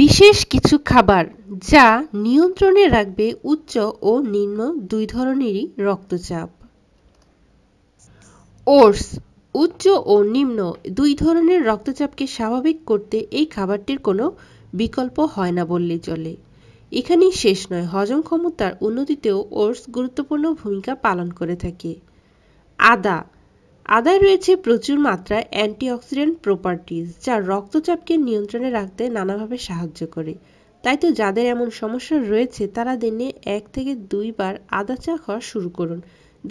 বিশেষ কিছু খাবার যা নিয়ন্ত্রণে রাখবে উচ্চ ও নিম্ন দুই ধরনেরই রক্তচাপ ওটস উচ্চ ও নিম্ন দুই ধরনের রক্তচাপকে স্বাভাবিক করতে এই খাবারটির কোনো বিকল্প হয় না বললেই চলে এখানেই শেষ নয় হজম ক্ষমতার উন্নতিতেও ওটস গুরুত্বপূর্ণ ভূমিকা পালন করে থাকে আদা আদায় রয়েছে প্রচুর মাত্রায় অ্যান্টিঅক্সিডেন্ট প্রপার্টিজ যা রক্তচাপকে নিয়ন্ত্রণে রাখতে নানাভাবে সাহায্য করে তাই তো যাদের এমন সমস্যা রয়েছে তারা দিনে এক থেকে দুইবার আদা চা খাওয়া শুরু করুন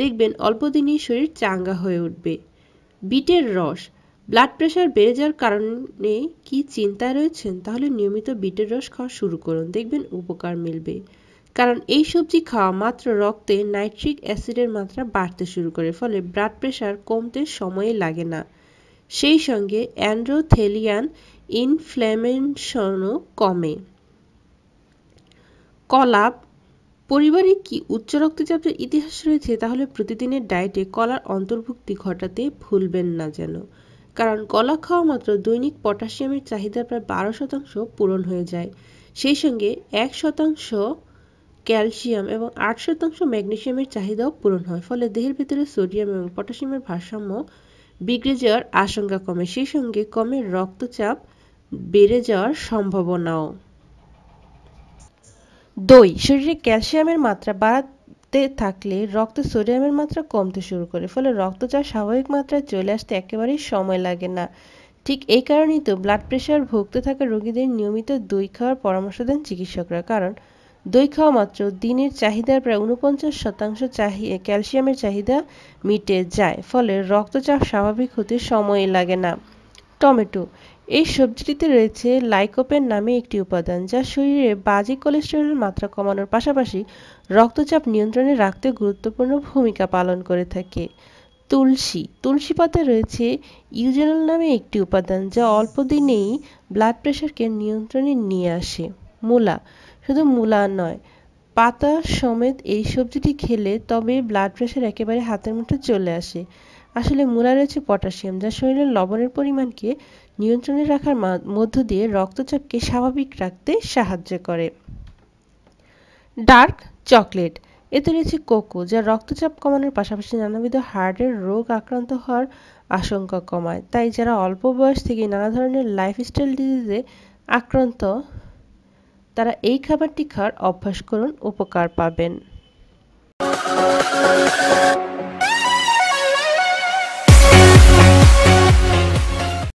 দেখবেন অল্প দিনেই শরীর চাঙ্গা হয়ে উঠবে বিটের রস ব্লাড প্রেশার বেড়ে যাওয়ার কারণে কি চিন্তায় রয়েছেন তাহলে নিয়মিত বিটের রস খাওয়া শুরু করুন দেখবেন উপকার মিলবে কারণ এই সবজি খাওয়া মাত্র রক্তে নাইট্রিক অ্যাসিডের মাত্রা বাড়তে শুরু করে ফলে ব্লাড প্রেশার কমতে সময় লাগে না সেই সঙ্গে অ্যান্ড্রোথেলিয়ান ইনফ্ল্যামেশনও কমে কলাপ পরিবারে কি উচ্চ রক্তচাপের ইতিহাস রয়েছে তাহলে প্রতিদিনের ডায়েটে কলার অন্তর্ভুক্তি ঘটাতে ভুলবেন না যেন কারণ কলা খাওয়া মাত্র দৈনিক পটাশিয়ামের চাহিদা প্রায় বারো শতাংশ পূরণ হয়ে যায় সেই সঙ্গে এক শতাংশ ক্যালসিয়াম এবং আট শতাংশ ম্যাগনেশিয়ামের চাহিদাও পূরণ হয় ফলে দেহের ভেতরে সোডিয়াম এবং পটাশিয়ামের ভারসাম্য বিগড়ে যাওয়ার আশঙ্কা কমে সেই সঙ্গে কমে রক্তচাপ বেড়ে যাওয়ার সম্ভাবনাও দই শরীরে ক্যালসিয়ামের মাত্রা বাড়াতে থাকলে রক্তে সোডিয়ামের মাত্রা কমতে শুরু করে ফলে রক্তচাপ স্বাভাবিক মাত্রায় চলে আসতে একেবারেই সময় লাগে না ঠিক এই কারণেই তো ব্লাড প্রেশার ভুগতে থাকা রোগীদের নিয়মিত দই খাওয়ার পরামর্শ দেন চিকিৎসকরা কারণ দই খাওয়া মাত্র দিনের চাহিদার প্রায় উনপঞ্চাশ শতাংশ ক্যালসিয়ামের চাহিদা মিটে যায় ফলে রক্তচাপ স্বাভাবিক হতে সময় লাগে না টমেটো এই সবজিটিতে রয়েছে লাইকোপেন নামে একটি উপাদান যা শরীরে বাজে কোলেস্টেরলের মাত্রা কমানোর পাশাপাশি রক্তচাপ নিয়ন্ত্রণে রাখতে গুরুত্বপূর্ণ ভূমিকা পালন করে থাকে তুলসী তুলসী পাতা রয়েছে ইউজেনল নামে একটি উপাদান যা অল্প দিনেই ব্লাড প্রেশারকে নিয়ন্ত্রণে নিয়ে আসে মূলা শুধু মূলা নয় পাতা সমেত এই সবজিটি খেলে তবে ব্লাড প্রেশার একেবারে হাতের মুঠে চলে আসে আসলে মূলা রয়েছে পটাশিয়াম যা শরীরের লবণের পরিমাণকে নিয়ন্ত্রণে রাখার মধ্য দিয়ে রক্তচাপকে স্বাভাবিক রাখতে সাহায্য করে ডার্ক চকলেট এতে রয়েছে কোকো যা রক্তচাপ কমানোর পাশাপাশি নানাবিধ হার্টের রোগ আক্রান্ত হওয়ার আশঙ্কা কমায় তাই যারা অল্প বয়স থেকে নানা ধরনের লাইফস্টাইল ডিজিজে আক্রান্ত তারা এই খাবারটি খাওয়ার অভ্যাস করুন উপকার পাবেন